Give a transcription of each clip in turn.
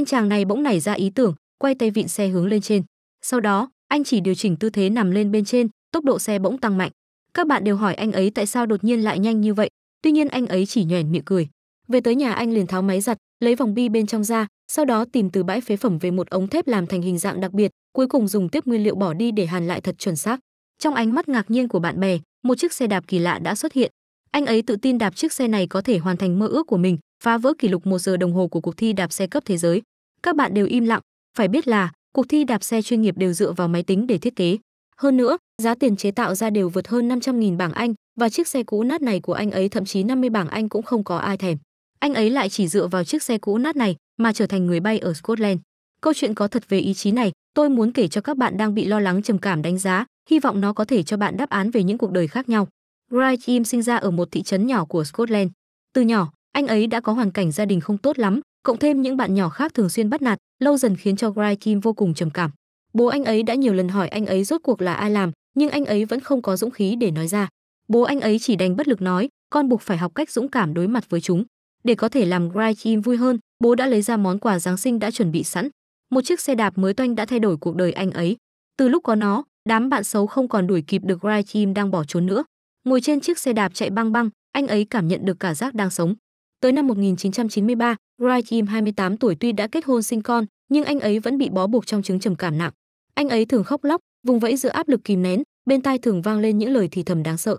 anh chàng này bỗng nảy ra ý tưởng quay tay vịn xe hướng lên trên sau đó anh chỉ điều chỉnh tư thế nằm lên bên trên tốc độ xe bỗng tăng mạnh các bạn đều hỏi anh ấy tại sao đột nhiên lại nhanh như vậy tuy nhiên anh ấy chỉ nhoẻn miệng cười về tới nhà anh liền tháo máy giặt lấy vòng bi bên trong ra sau đó tìm từ bãi phế phẩm về một ống thép làm thành hình dạng đặc biệt cuối cùng dùng tiếp nguyên liệu bỏ đi để hàn lại thật chuẩn xác trong ánh mắt ngạc nhiên của bạn bè một chiếc xe đạp kỳ lạ đã xuất hiện anh ấy tự tin đạp chiếc xe này có thể hoàn thành mơ ước của mình phá vỡ kỷ lục một giờ đồng hồ của cuộc thi đạp xe cấp thế giới các bạn đều im lặng phải biết là cuộc thi đạp xe chuyên nghiệp đều dựa vào máy tính để thiết kế hơn nữa giá tiền chế tạo ra đều vượt hơn 500.000 bảng Anh và chiếc xe cũ nát này của anh ấy thậm chí 50 bảng Anh cũng không có ai thèm anh ấy lại chỉ dựa vào chiếc xe cũ nát này mà trở thành người bay ở Scotland câu chuyện có thật về ý chí này tôi muốn kể cho các bạn đang bị lo lắng trầm cảm đánh giá hy vọng nó có thể cho bạn đáp án về những cuộc đời khác nhau Wright Im sinh ra ở một thị trấn nhỏ của Scotland từ nhỏ anh ấy đã có hoàn cảnh gia đình không tốt lắm cộng thêm những bạn nhỏ khác thường xuyên bắt nạt lâu dần khiến cho Grai Kim vô cùng trầm cảm. Bố anh ấy đã nhiều lần hỏi anh ấy rốt cuộc là ai làm, nhưng anh ấy vẫn không có dũng khí để nói ra. Bố anh ấy chỉ đành bất lực nói, con buộc phải học cách dũng cảm đối mặt với chúng. Để có thể làm Grai Kim vui hơn, bố đã lấy ra món quà Giáng sinh đã chuẩn bị sẵn. Một chiếc xe đạp mới toanh đã thay đổi cuộc đời anh ấy. Từ lúc có nó, đám bạn xấu không còn đuổi kịp được Grai Kim đang bỏ trốn nữa. Ngồi trên chiếc xe đạp chạy băng băng, anh ấy cảm nhận được cả giác đang sống. Tới năm 1993, Raim 28 tuổi tuy đã kết hôn sinh con, nhưng anh ấy vẫn bị bó buộc trong chứng trầm cảm nặng. Anh ấy thường khóc lóc, vùng vẫy giữa áp lực kìm nén, bên tai thường vang lên những lời thì thầm đáng sợ.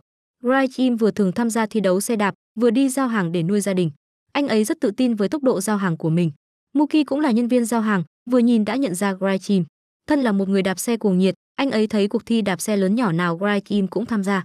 Kim vừa thường tham gia thi đấu xe đạp, vừa đi giao hàng để nuôi gia đình. Anh ấy rất tự tin với tốc độ giao hàng của mình. Muki cũng là nhân viên giao hàng, vừa nhìn đã nhận ra Kim, Thân là một người đạp xe cuồng nhiệt, anh ấy thấy cuộc thi đạp xe lớn nhỏ nào Kim cũng tham gia.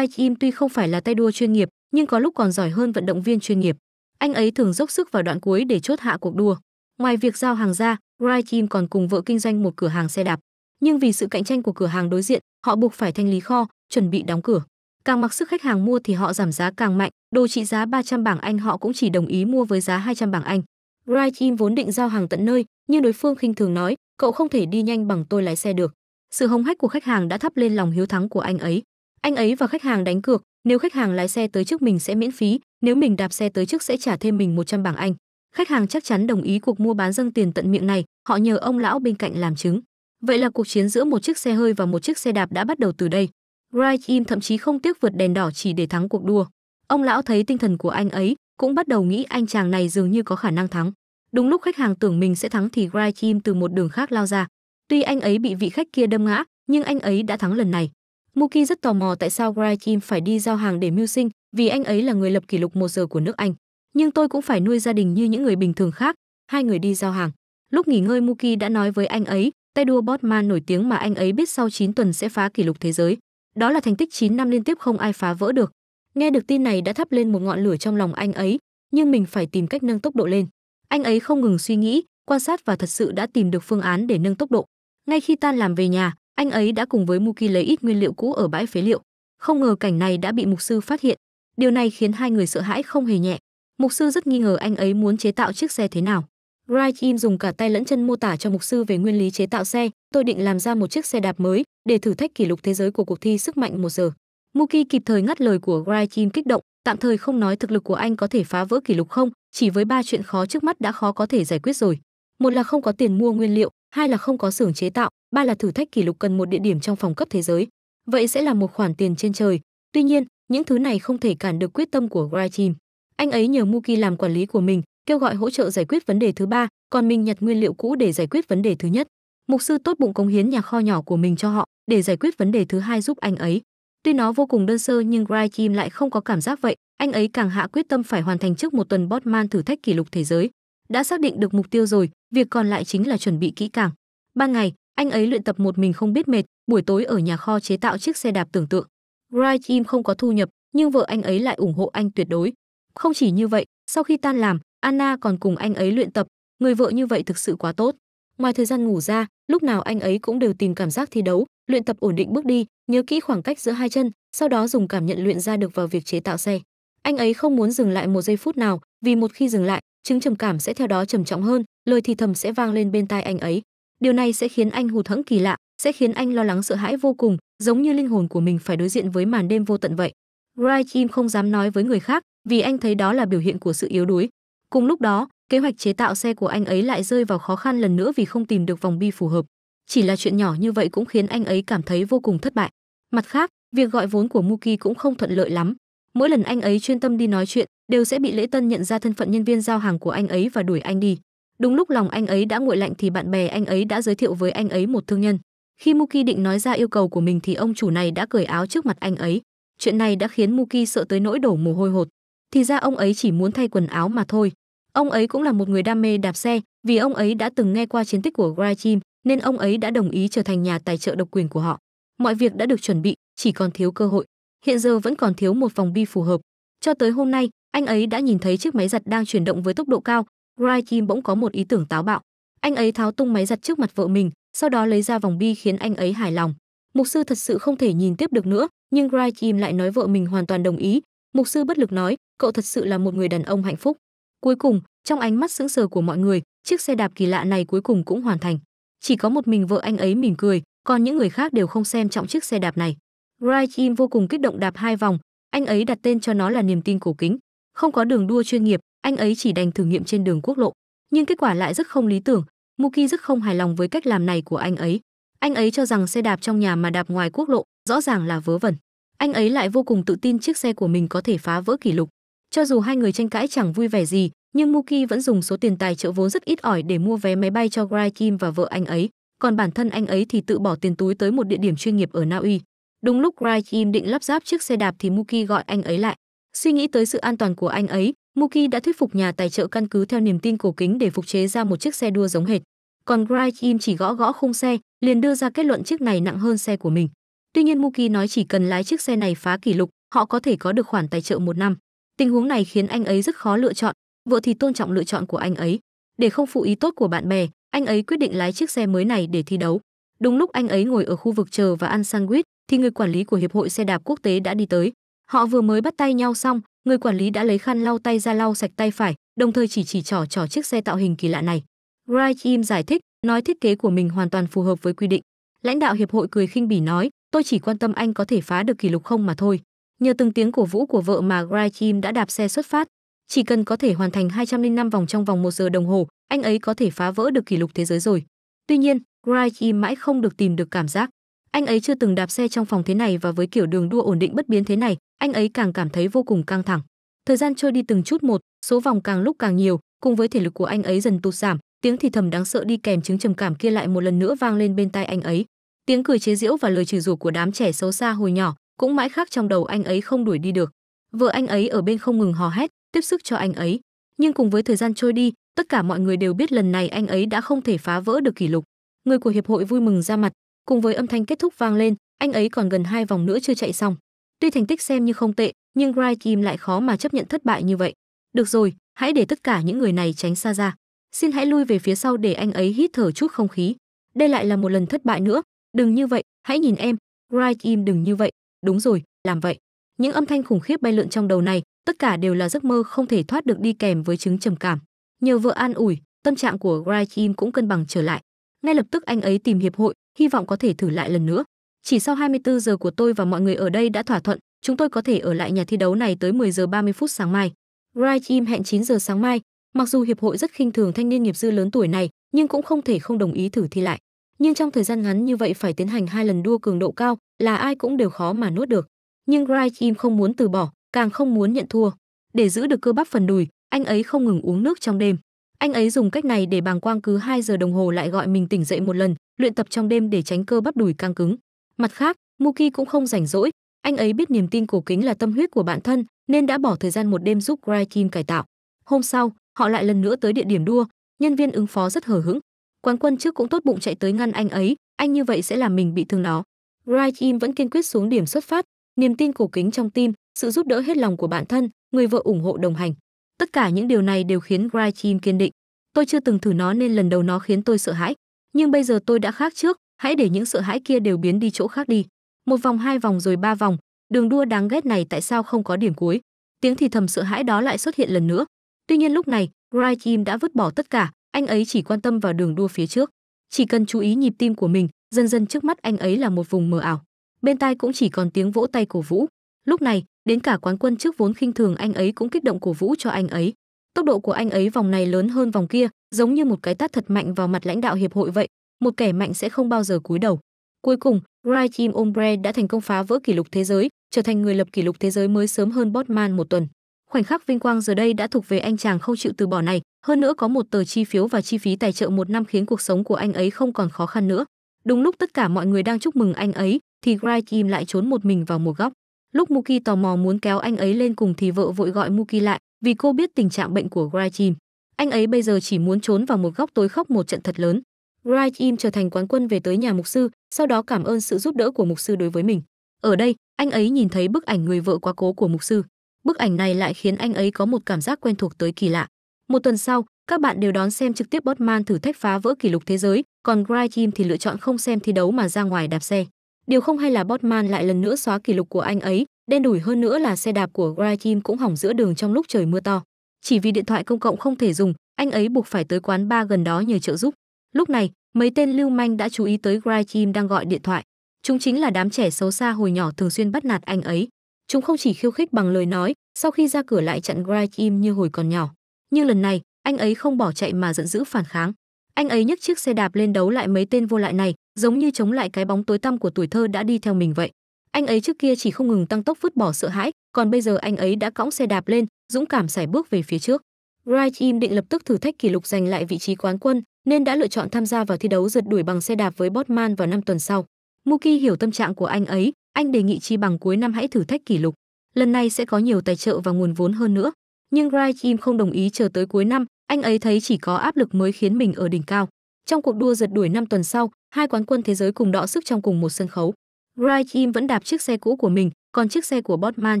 Kim tuy không phải là tay đua chuyên nghiệp, nhưng có lúc còn giỏi hơn vận động viên chuyên nghiệp. Anh ấy thường dốc sức vào đoạn cuối để chốt hạ cuộc đua. Ngoài việc giao hàng ra, Raikin còn cùng vợ kinh doanh một cửa hàng xe đạp. Nhưng vì sự cạnh tranh của cửa hàng đối diện, họ buộc phải thanh lý kho, chuẩn bị đóng cửa. Càng mặc sức khách hàng mua thì họ giảm giá càng mạnh, đồ trị giá 300 bảng Anh họ cũng chỉ đồng ý mua với giá 200 bảng Anh. Raikin vốn định giao hàng tận nơi, nhưng đối phương khinh thường nói, cậu không thể đi nhanh bằng tôi lái xe được. Sự hống hách của khách hàng đã thắp lên lòng hiếu thắng của anh ấy. Anh ấy và khách hàng đánh cược, nếu khách hàng lái xe tới trước mình sẽ miễn phí nếu mình đạp xe tới trước sẽ trả thêm mình 100 bảng anh khách hàng chắc chắn đồng ý cuộc mua bán dâng tiền tận miệng này họ nhờ ông lão bên cạnh làm chứng vậy là cuộc chiến giữa một chiếc xe hơi và một chiếc xe đạp đã bắt đầu từ đây Wright im thậm chí không tiếc vượt đèn đỏ chỉ để thắng cuộc đua ông lão thấy tinh thần của anh ấy cũng bắt đầu nghĩ anh chàng này dường như có khả năng thắng đúng lúc khách hàng tưởng mình sẽ thắng thì Wright im từ một đường khác lao ra tuy anh ấy bị vị khách kia đâm ngã nhưng anh ấy đã thắng lần này Muki rất tò mò tại sao Graham phải đi giao hàng để mưu sinh, vì anh ấy là người lập kỷ lục một giờ của nước Anh. Nhưng tôi cũng phải nuôi gia đình như những người bình thường khác, hai người đi giao hàng. Lúc nghỉ ngơi Muki đã nói với anh ấy, tay đua Botman nổi tiếng mà anh ấy biết sau 9 tuần sẽ phá kỷ lục thế giới. Đó là thành tích 9 năm liên tiếp không ai phá vỡ được. Nghe được tin này đã thắp lên một ngọn lửa trong lòng anh ấy, nhưng mình phải tìm cách nâng tốc độ lên. Anh ấy không ngừng suy nghĩ, quan sát và thật sự đã tìm được phương án để nâng tốc độ. Ngay khi tan làm về nhà, anh ấy đã cùng với Muki lấy ít nguyên liệu cũ ở bãi phế liệu. Không ngờ cảnh này đã bị mục sư phát hiện. Điều này khiến hai người sợ hãi không hề nhẹ. Mục sư rất nghi ngờ anh ấy muốn chế tạo chiếc xe thế nào. Wright im dùng cả tay lẫn chân mô tả cho mục sư về nguyên lý chế tạo xe. Tôi định làm ra một chiếc xe đạp mới để thử thách kỷ lục thế giới của cuộc thi sức mạnh một giờ. Muki kịp thời ngắt lời của Wright im kích động, tạm thời không nói thực lực của anh có thể phá vỡ kỷ lục không, chỉ với ba chuyện khó trước mắt đã khó có thể giải quyết rồi. Một là không có tiền mua nguyên liệu, hai là không có xưởng chế tạo, ba là thử thách kỷ lục cần một địa điểm trong phòng cấp thế giới. Vậy sẽ là một khoản tiền trên trời. Tuy nhiên, những thứ này không thể cản được quyết tâm của Gray Team. Anh ấy nhờ Muki làm quản lý của mình, kêu gọi hỗ trợ giải quyết vấn đề thứ ba, còn mình nhặt nguyên liệu cũ để giải quyết vấn đề thứ nhất. Mục sư tốt bụng cống hiến nhà kho nhỏ của mình cho họ để giải quyết vấn đề thứ hai giúp anh ấy. Tuy nó vô cùng đơn sơ nhưng Gray Kim lại không có cảm giác vậy, anh ấy càng hạ quyết tâm phải hoàn thành trước một tuần Botman thử thách kỷ lục thế giới đã xác định được mục tiêu rồi việc còn lại chính là chuẩn bị kỹ càng ban ngày anh ấy luyện tập một mình không biết mệt buổi tối ở nhà kho chế tạo chiếc xe đạp tưởng tượng Wright im không có thu nhập nhưng vợ anh ấy lại ủng hộ anh tuyệt đối không chỉ như vậy sau khi tan làm anna còn cùng anh ấy luyện tập người vợ như vậy thực sự quá tốt ngoài thời gian ngủ ra lúc nào anh ấy cũng đều tìm cảm giác thi đấu luyện tập ổn định bước đi nhớ kỹ khoảng cách giữa hai chân sau đó dùng cảm nhận luyện ra được vào việc chế tạo xe anh ấy không muốn dừng lại một giây phút nào vì một khi dừng lại chứng trầm cảm sẽ theo đó trầm trọng hơn lời thì thầm sẽ vang lên bên tai anh ấy điều này sẽ khiến anh hụt hẫng kỳ lạ sẽ khiến anh lo lắng sợ hãi vô cùng giống như linh hồn của mình phải đối diện với màn đêm vô tận vậy Wright im không dám nói với người khác vì anh thấy đó là biểu hiện của sự yếu đuối cùng lúc đó kế hoạch chế tạo xe của anh ấy lại rơi vào khó khăn lần nữa vì không tìm được vòng bi phù hợp chỉ là chuyện nhỏ như vậy cũng khiến anh ấy cảm thấy vô cùng thất bại mặt khác việc gọi vốn của muki cũng không thuận lợi lắm mỗi lần anh ấy chuyên tâm đi nói chuyện đều sẽ bị lễ tân nhận ra thân phận nhân viên giao hàng của anh ấy và đuổi anh đi đúng lúc lòng anh ấy đã nguội lạnh thì bạn bè anh ấy đã giới thiệu với anh ấy một thương nhân khi muki định nói ra yêu cầu của mình thì ông chủ này đã cởi áo trước mặt anh ấy chuyện này đã khiến muki sợ tới nỗi đổ mồ hôi hột thì ra ông ấy chỉ muốn thay quần áo mà thôi ông ấy cũng là một người đam mê đạp xe vì ông ấy đã từng nghe qua chiến tích của Grachim nên ông ấy đã đồng ý trở thành nhà tài trợ độc quyền của họ mọi việc đã được chuẩn bị chỉ còn thiếu cơ hội hiện giờ vẫn còn thiếu một vòng bi phù hợp. Cho tới hôm nay, anh ấy đã nhìn thấy chiếc máy giặt đang chuyển động với tốc độ cao, Wright Kim bỗng có một ý tưởng táo bạo. Anh ấy tháo tung máy giặt trước mặt vợ mình, sau đó lấy ra vòng bi khiến anh ấy hài lòng. Mục sư thật sự không thể nhìn tiếp được nữa, nhưng Wright Kim lại nói vợ mình hoàn toàn đồng ý. Mục sư bất lực nói, cậu thật sự là một người đàn ông hạnh phúc. Cuối cùng, trong ánh mắt sững sờ của mọi người, chiếc xe đạp kỳ lạ này cuối cùng cũng hoàn thành. Chỉ có một mình vợ anh ấy mỉm cười, còn những người khác đều không xem trọng chiếc xe đạp này. Raijin vô cùng kích động đạp hai vòng, anh ấy đặt tên cho nó là niềm tin cổ kính. Không có đường đua chuyên nghiệp, anh ấy chỉ đành thử nghiệm trên đường quốc lộ, nhưng kết quả lại rất không lý tưởng. Muki rất không hài lòng với cách làm này của anh ấy. Anh ấy cho rằng xe đạp trong nhà mà đạp ngoài quốc lộ rõ ràng là vớ vẩn. Anh ấy lại vô cùng tự tin chiếc xe của mình có thể phá vỡ kỷ lục. Cho dù hai người tranh cãi chẳng vui vẻ gì, nhưng Muki vẫn dùng số tiền tài trợ vốn rất ít ỏi để mua vé máy bay cho Grai Kim và vợ anh ấy, còn bản thân anh ấy thì tự bỏ tiền túi tới một địa điểm chuyên nghiệp ở Na Uy. Đúng lúc Wright định lắp ráp chiếc xe đạp thì Muki gọi anh ấy lại. Suy nghĩ tới sự an toàn của anh ấy, Muki đã thuyết phục nhà tài trợ căn cứ theo niềm tin cổ kính để phục chế ra một chiếc xe đua giống hệt. Còn Wright chỉ gõ gõ khung xe, liền đưa ra kết luận chiếc này nặng hơn xe của mình. Tuy nhiên Muki nói chỉ cần lái chiếc xe này phá kỷ lục, họ có thể có được khoản tài trợ một năm. Tình huống này khiến anh ấy rất khó lựa chọn, vợ thì tôn trọng lựa chọn của anh ấy. Để không phụ ý tốt của bạn bè, anh ấy quyết định lái chiếc xe mới này để thi đấu. Đúng lúc anh ấy ngồi ở khu vực chờ và ăn sandwich, thì người quản lý của hiệp hội xe đạp quốc tế đã đi tới họ vừa mới bắt tay nhau xong người quản lý đã lấy khăn lau tay ra lau sạch tay phải đồng thời chỉ chỉ trỏ trỏ chiếc xe tạo hình kỳ lạ này Wright im giải thích nói thiết kế của mình hoàn toàn phù hợp với quy định lãnh đạo hiệp hội cười khinh bỉ nói tôi chỉ quan tâm anh có thể phá được kỷ lục không mà thôi nhờ từng tiếng cổ vũ của vợ mà Wright im đã đạp xe xuất phát chỉ cần có thể hoàn thành 205 vòng trong vòng một giờ đồng hồ anh ấy có thể phá vỡ được kỷ lục thế giới rồi tuy nhiên Wright im mãi không được tìm được cảm giác anh ấy chưa từng đạp xe trong phòng thế này và với kiểu đường đua ổn định bất biến thế này, anh ấy càng cảm thấy vô cùng căng thẳng. Thời gian trôi đi từng chút một, số vòng càng lúc càng nhiều, cùng với thể lực của anh ấy dần tụt giảm, tiếng thì thầm đáng sợ đi kèm chứng trầm cảm kia lại một lần nữa vang lên bên tai anh ấy. Tiếng cười chế giễu và lời chửi rủa của đám trẻ xấu xa hồi nhỏ cũng mãi khắc trong đầu anh ấy không đuổi đi được. Vợ anh ấy ở bên không ngừng hò hét, tiếp sức cho anh ấy. Nhưng cùng với thời gian trôi đi, tất cả mọi người đều biết lần này anh ấy đã không thể phá vỡ được kỷ lục. Người của hiệp hội vui mừng ra mặt, cùng với âm thanh kết thúc vang lên anh ấy còn gần hai vòng nữa chưa chạy xong tuy thành tích xem như không tệ nhưng Wright Kim lại khó mà chấp nhận thất bại như vậy được rồi hãy để tất cả những người này tránh xa ra xin hãy lui về phía sau để anh ấy hít thở chút không khí đây lại là một lần thất bại nữa đừng như vậy hãy nhìn em Wright Kim đừng như vậy đúng rồi làm vậy những âm thanh khủng khiếp bay lượn trong đầu này tất cả đều là giấc mơ không thể thoát được đi kèm với chứng trầm cảm nhờ vợ an ủi tâm trạng của Wright Kim cũng cân bằng trở lại ngay lập tức anh ấy tìm hiệp hội hy vọng có thể thử lại lần nữa. Chỉ sau 24 giờ của tôi và mọi người ở đây đã thỏa thuận, chúng tôi có thể ở lại nhà thi đấu này tới 10 giờ 30 phút sáng mai. Wright im hẹn 9 giờ sáng mai, mặc dù hiệp hội rất khinh thường thanh niên nghiệp dư lớn tuổi này, nhưng cũng không thể không đồng ý thử thi lại. Nhưng trong thời gian ngắn như vậy phải tiến hành hai lần đua cường độ cao, là ai cũng đều khó mà nuốt được. Nhưng Wright im không muốn từ bỏ, càng không muốn nhận thua. Để giữ được cơ bắp phần đùi, anh ấy không ngừng uống nước trong đêm. Anh ấy dùng cách này để bàng quang cứ 2 giờ đồng hồ lại gọi mình tỉnh dậy một lần, luyện tập trong đêm để tránh cơ bắp đùi căng cứng. Mặt khác, Muki cũng không rảnh rỗi, anh ấy biết niềm tin cổ kính là tâm huyết của bản thân nên đã bỏ thời gian một đêm giúp Gray cải tạo. Hôm sau, họ lại lần nữa tới địa điểm đua, nhân viên ứng phó rất hờ hững. Quán quân trước cũng tốt bụng chạy tới ngăn anh ấy, anh như vậy sẽ làm mình bị thương đó. Gray vẫn kiên quyết xuống điểm xuất phát, niềm tin cổ kính trong tim, sự giúp đỡ hết lòng của bản thân, người vợ ủng hộ đồng hành. Tất cả những điều này đều khiến Grychim kiên định. Tôi chưa từng thử nó nên lần đầu nó khiến tôi sợ hãi, nhưng bây giờ tôi đã khác trước, hãy để những sợ hãi kia đều biến đi chỗ khác đi. Một vòng, hai vòng rồi ba vòng, đường đua đáng ghét này tại sao không có điểm cuối? Tiếng thì thầm sợ hãi đó lại xuất hiện lần nữa. Tuy nhiên lúc này, Grychim đã vứt bỏ tất cả, anh ấy chỉ quan tâm vào đường đua phía trước. Chỉ cần chú ý nhịp tim của mình, dần dần trước mắt anh ấy là một vùng mờ ảo. Bên tai cũng chỉ còn tiếng vỗ tay cổ vũ. Lúc này, đến cả quán quân trước vốn khinh thường anh ấy cũng kích động cổ vũ cho anh ấy tốc độ của anh ấy vòng này lớn hơn vòng kia giống như một cái tát thật mạnh vào mặt lãnh đạo hiệp hội vậy một kẻ mạnh sẽ không bao giờ cúi đầu cuối cùng Raheem Ombre đã thành công phá vỡ kỷ lục thế giới trở thành người lập kỷ lục thế giới mới sớm hơn Botman một tuần khoảnh khắc vinh quang giờ đây đã thuộc về anh chàng không chịu từ bỏ này hơn nữa có một tờ chi phiếu và chi phí tài trợ một năm khiến cuộc sống của anh ấy không còn khó khăn nữa đúng lúc tất cả mọi người đang chúc mừng anh ấy thì Gride im lại trốn một mình vào một góc Lúc Muki tò mò muốn kéo anh ấy lên cùng thì vợ vội gọi Muki lại, vì cô biết tình trạng bệnh của Graim. Anh ấy bây giờ chỉ muốn trốn vào một góc tối khóc một trận thật lớn. Graim trở thành quán quân về tới nhà mục sư, sau đó cảm ơn sự giúp đỡ của mục sư đối với mình. Ở đây, anh ấy nhìn thấy bức ảnh người vợ quá cố của mục sư. Bức ảnh này lại khiến anh ấy có một cảm giác quen thuộc tới kỳ lạ. Một tuần sau, các bạn đều đón xem trực tiếp Botman thử thách phá vỡ kỷ lục thế giới, còn Grime thì lựa chọn không xem thi đấu mà ra ngoài đạp xe. Điều không hay là Botman lại lần nữa xóa kỷ lục của anh ấy, đen đủi hơn nữa là xe đạp của Graham cũng hỏng giữa đường trong lúc trời mưa to. Chỉ vì điện thoại công cộng không thể dùng, anh ấy buộc phải tới quán bar gần đó nhờ trợ giúp. Lúc này, mấy tên lưu manh đã chú ý tới Graham đang gọi điện thoại. Chúng chính là đám trẻ xấu xa hồi nhỏ thường xuyên bắt nạt anh ấy. Chúng không chỉ khiêu khích bằng lời nói, sau khi ra cửa lại chặn Graham như hồi còn nhỏ. Nhưng lần này, anh ấy không bỏ chạy mà giận dữ phản kháng anh ấy nhấc chiếc xe đạp lên đấu lại mấy tên vô lại này giống như chống lại cái bóng tối tăm của tuổi thơ đã đi theo mình vậy anh ấy trước kia chỉ không ngừng tăng tốc vứt bỏ sợ hãi còn bây giờ anh ấy đã cõng xe đạp lên dũng cảm sải bước về phía trước Wright im định lập tức thử thách kỷ lục giành lại vị trí quán quân nên đã lựa chọn tham gia vào thi đấu rượt đuổi bằng xe đạp với Botman vào năm tuần sau. Muki hiểu tâm trạng của anh ấy, anh đề nghị chi bằng cuối năm hãy thử thách kỷ lục. Lần này sẽ có nhiều tài trợ và nguồn vốn hơn nữa. Nhưng Wright im không đồng ý chờ tới cuối năm, anh ấy thấy chỉ có áp lực mới khiến mình ở đỉnh cao. Trong cuộc đua giật đuổi 5 tuần sau, hai quán quân thế giới cùng đọ sức trong cùng một sân khấu. Wright Im vẫn đạp chiếc xe cũ của mình, còn chiếc xe của Botman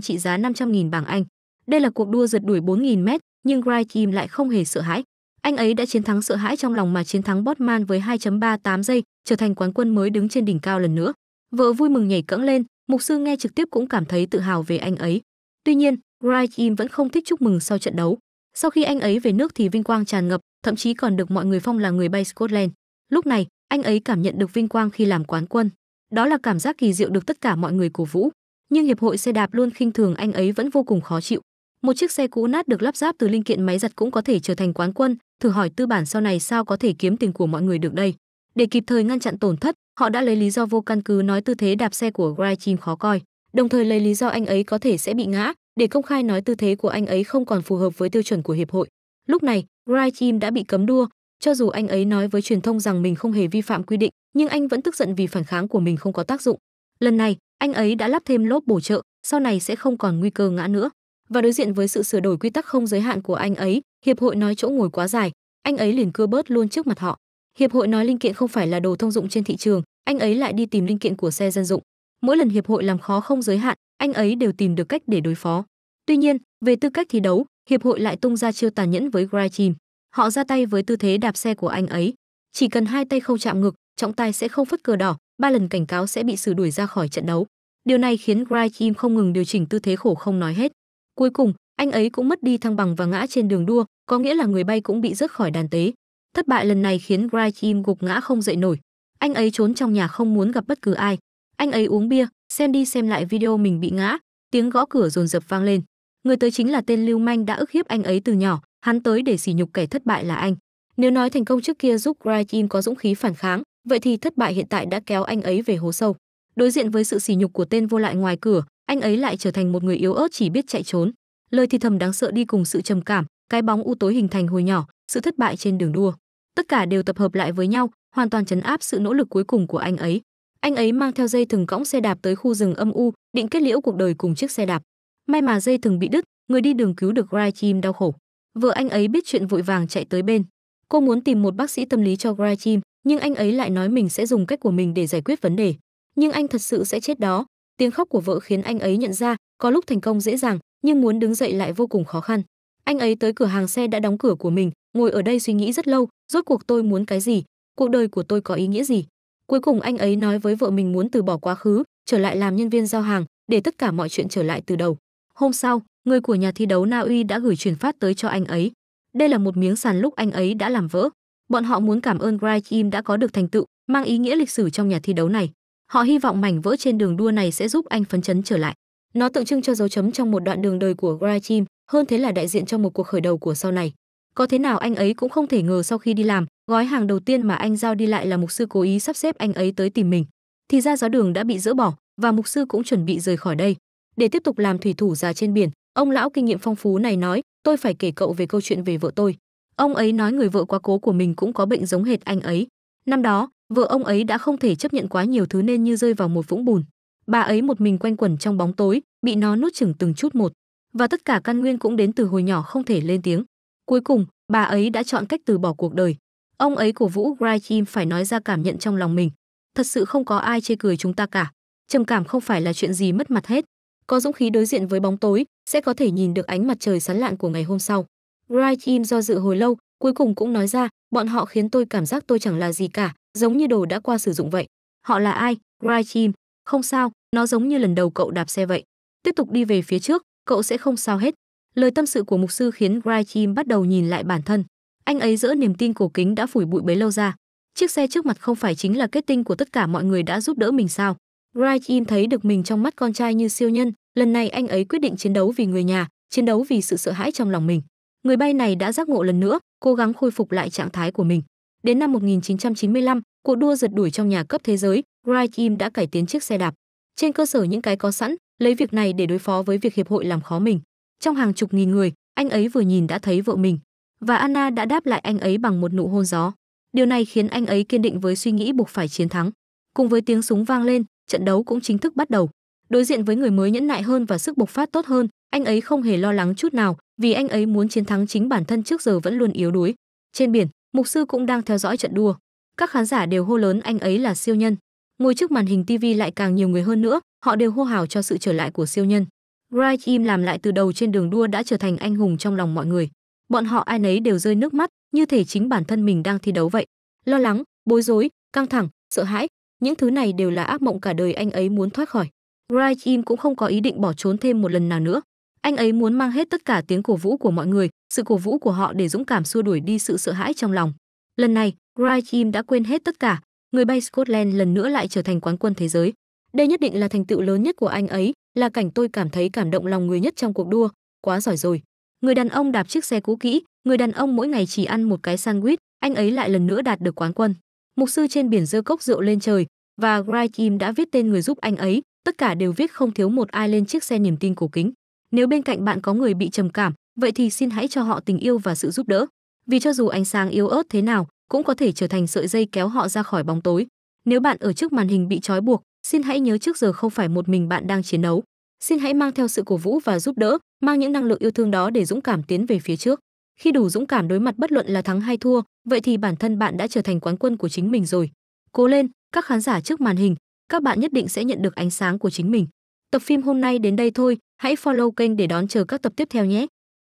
trị giá 500.000 bảng Anh. Đây là cuộc đua giật đuổi 4 000 mét, nhưng Wright Im lại không hề sợ hãi. Anh ấy đã chiến thắng sợ hãi trong lòng mà chiến thắng Botman với 2.38 giây, trở thành quán quân mới đứng trên đỉnh cao lần nữa. Vợ vui mừng nhảy cẫng lên, mục sư nghe trực tiếp cũng cảm thấy tự hào về anh ấy. Tuy nhiên, Wright Im vẫn không thích chúc mừng sau trận đấu. Sau khi anh ấy về nước thì vinh quang tràn ngập, thậm chí còn được mọi người phong là người bay Scotland. Lúc này, anh ấy cảm nhận được vinh quang khi làm quán quân. Đó là cảm giác kỳ diệu được tất cả mọi người cổ vũ. Nhưng hiệp hội xe đạp luôn khinh thường anh ấy vẫn vô cùng khó chịu. Một chiếc xe cũ nát được lắp ráp từ linh kiện máy giặt cũng có thể trở thành quán quân, thử hỏi tư bản sau này sao có thể kiếm tiền của mọi người được đây. Để kịp thời ngăn chặn tổn thất, họ đã lấy lý do vô căn cứ nói tư thế đạp xe của Grichin khó coi, đồng thời lấy lý do anh ấy có thể sẽ bị ngã, để công khai nói tư thế của anh ấy không còn phù hợp với tiêu chuẩn của hiệp hội. Lúc này, Wright Im đã bị cấm đua, cho dù anh ấy nói với truyền thông rằng mình không hề vi phạm quy định, nhưng anh vẫn tức giận vì phản kháng của mình không có tác dụng. Lần này, anh ấy đã lắp thêm lốp bổ trợ, sau này sẽ không còn nguy cơ ngã nữa. Và đối diện với sự sửa đổi quy tắc không giới hạn của anh ấy, hiệp hội nói chỗ ngồi quá dài, anh ấy liền cưa bớt luôn trước mặt họ. Hiệp hội nói linh kiện không phải là đồ thông dụng trên thị trường, anh ấy lại đi tìm linh kiện của xe dân dụng mỗi lần hiệp hội làm khó không giới hạn, anh ấy đều tìm được cách để đối phó. Tuy nhiên, về tư cách thi đấu, hiệp hội lại tung ra chiêu tàn nhẫn với Gray Team. Họ ra tay với tư thế đạp xe của anh ấy. Chỉ cần hai tay không chạm ngực, trọng tài sẽ không phất cờ đỏ, ba lần cảnh cáo sẽ bị xử đuổi ra khỏi trận đấu. Điều này khiến Gray Team không ngừng điều chỉnh tư thế khổ không nói hết. Cuối cùng, anh ấy cũng mất đi thăng bằng và ngã trên đường đua, có nghĩa là người bay cũng bị rớt khỏi đàn tế. Thất bại lần này khiến Gray Team gục ngã không dậy nổi. Anh ấy trốn trong nhà không muốn gặp bất cứ ai, anh ấy uống bia xem đi xem lại video mình bị ngã tiếng gõ cửa dồn dập vang lên người tới chính là tên lưu manh đã ức hiếp anh ấy từ nhỏ hắn tới để sỉ nhục kẻ thất bại là anh nếu nói thành công trước kia giúp Graykin có dũng khí phản kháng vậy thì thất bại hiện tại đã kéo anh ấy về hố sâu đối diện với sự sỉ nhục của tên vô lại ngoài cửa anh ấy lại trở thành một người yếu ớt chỉ biết chạy trốn lời thì thầm đáng sợ đi cùng sự trầm cảm cái bóng u tối hình thành hồi nhỏ sự thất bại trên đường đua tất cả đều tập hợp lại với nhau hoàn toàn chấn áp sự nỗ lực cuối cùng của anh ấy anh ấy mang theo dây thừng cõng xe đạp tới khu rừng âm u định kết liễu cuộc đời cùng chiếc xe đạp may mà dây thừng bị đứt người đi đường cứu được Graichim đau khổ vợ anh ấy biết chuyện vội vàng chạy tới bên cô muốn tìm một bác sĩ tâm lý cho Graichim nhưng anh ấy lại nói mình sẽ dùng cách của mình để giải quyết vấn đề nhưng anh thật sự sẽ chết đó tiếng khóc của vợ khiến anh ấy nhận ra có lúc thành công dễ dàng nhưng muốn đứng dậy lại vô cùng khó khăn anh ấy tới cửa hàng xe đã đóng cửa của mình ngồi ở đây suy nghĩ rất lâu rốt cuộc tôi muốn cái gì cuộc đời của tôi có ý nghĩa gì Cuối cùng anh ấy nói với vợ mình muốn từ bỏ quá khứ, trở lại làm nhân viên giao hàng để tất cả mọi chuyện trở lại từ đầu. Hôm sau, người của nhà thi đấu Na Uy đã gửi truyền phát tới cho anh ấy. Đây là một miếng sàn lúc anh ấy đã làm vỡ. Bọn họ muốn cảm ơn Bright Im đã có được thành tựu, mang ý nghĩa lịch sử trong nhà thi đấu này. Họ hy vọng mảnh vỡ trên đường đua này sẽ giúp anh phấn chấn trở lại. Nó tượng trưng cho dấu chấm trong một đoạn đường đời của Bright Im, hơn thế là đại diện cho một cuộc khởi đầu của sau này có thế nào anh ấy cũng không thể ngờ sau khi đi làm gói hàng đầu tiên mà anh giao đi lại là mục sư cố ý sắp xếp anh ấy tới tìm mình thì ra gió đường đã bị dỡ bỏ và mục sư cũng chuẩn bị rời khỏi đây để tiếp tục làm thủy thủ già trên biển ông lão kinh nghiệm phong phú này nói tôi phải kể cậu về câu chuyện về vợ tôi ông ấy nói người vợ quá cố của mình cũng có bệnh giống hệt anh ấy năm đó vợ ông ấy đã không thể chấp nhận quá nhiều thứ nên như rơi vào một vũng bùn bà ấy một mình quanh quẩn trong bóng tối bị nó nuốt chửng từng chút một và tất cả căn nguyên cũng đến từ hồi nhỏ không thể lên tiếng Cuối cùng, bà ấy đã chọn cách từ bỏ cuộc đời. Ông ấy của vũ Grime phải nói ra cảm nhận trong lòng mình. Thật sự không có ai chê cười chúng ta cả. Trầm cảm không phải là chuyện gì mất mặt hết. Có dũng khí đối diện với bóng tối, sẽ có thể nhìn được ánh mặt trời sáng lạn của ngày hôm sau. Grime do dự hồi lâu, cuối cùng cũng nói ra, bọn họ khiến tôi cảm giác tôi chẳng là gì cả, giống như đồ đã qua sử dụng vậy. Họ là ai? Grime. Không sao, nó giống như lần đầu cậu đạp xe vậy. Tiếp tục đi về phía trước, cậu sẽ không sao hết. Lời tâm sự của mục sư khiến Grime bắt đầu nhìn lại bản thân. Anh ấy dỡ niềm tin cổ kính đã phủi bụi bấy lâu ra. Chiếc xe trước mặt không phải chính là kết tinh của tất cả mọi người đã giúp đỡ mình sao? Grime thấy được mình trong mắt con trai như siêu nhân, lần này anh ấy quyết định chiến đấu vì người nhà, chiến đấu vì sự sợ hãi trong lòng mình. Người bay này đã giác ngộ lần nữa, cố gắng khôi phục lại trạng thái của mình. Đến năm 1995, cuộc đua giật đuổi trong nhà cấp thế giới, Grime đã cải tiến chiếc xe đạp. Trên cơ sở những cái có sẵn, lấy việc này để đối phó với việc hiệp hội làm khó mình. Trong hàng chục nghìn người, anh ấy vừa nhìn đã thấy vợ mình và Anna đã đáp lại anh ấy bằng một nụ hôn gió. Điều này khiến anh ấy kiên định với suy nghĩ buộc phải chiến thắng. Cùng với tiếng súng vang lên, trận đấu cũng chính thức bắt đầu. Đối diện với người mới nhẫn nại hơn và sức bộc phát tốt hơn, anh ấy không hề lo lắng chút nào, vì anh ấy muốn chiến thắng chính bản thân trước giờ vẫn luôn yếu đuối. Trên biển, mục sư cũng đang theo dõi trận đua. Các khán giả đều hô lớn anh ấy là siêu nhân. Ngồi trước màn hình TV lại càng nhiều người hơn nữa, họ đều hô hào cho sự trở lại của siêu nhân. Wright im làm lại từ đầu trên đường đua đã trở thành anh hùng trong lòng mọi người. Bọn họ ai nấy đều rơi nước mắt, như thể chính bản thân mình đang thi đấu vậy. Lo lắng, bối rối, căng thẳng, sợ hãi, những thứ này đều là ác mộng cả đời anh ấy muốn thoát khỏi. Wright im cũng không có ý định bỏ trốn thêm một lần nào nữa. Anh ấy muốn mang hết tất cả tiếng cổ vũ của mọi người, sự cổ vũ của họ để dũng cảm xua đuổi đi sự sợ hãi trong lòng. Lần này, Wright im đã quên hết tất cả, người bay Scotland lần nữa lại trở thành quán quân thế giới. Đây nhất định là thành tựu lớn nhất của anh ấy, là cảnh tôi cảm thấy cảm động lòng người nhất trong cuộc đua, quá giỏi rồi. Người đàn ông đạp chiếc xe cũ kỹ, người đàn ông mỗi ngày chỉ ăn một cái sandwich, anh ấy lại lần nữa đạt được quán quân. Mục sư trên biển dơ cốc rượu lên trời và Wright Kim đã viết tên người giúp anh ấy, tất cả đều viết không thiếu một ai lên chiếc xe niềm tin cổ kính. Nếu bên cạnh bạn có người bị trầm cảm, vậy thì xin hãy cho họ tình yêu và sự giúp đỡ. Vì cho dù ánh sáng yếu ớt thế nào, cũng có thể trở thành sợi dây kéo họ ra khỏi bóng tối. Nếu bạn ở trước màn hình bị trói buộc, Xin hãy nhớ trước giờ không phải một mình bạn đang chiến đấu. Xin hãy mang theo sự cổ vũ và giúp đỡ, mang những năng lượng yêu thương đó để dũng cảm tiến về phía trước. Khi đủ dũng cảm đối mặt bất luận là thắng hay thua, vậy thì bản thân bạn đã trở thành quán quân của chính mình rồi. Cố lên, các khán giả trước màn hình, các bạn nhất định sẽ nhận được ánh sáng của chính mình. Tập phim hôm nay đến đây thôi, hãy follow kênh để đón chờ các tập tiếp theo nhé.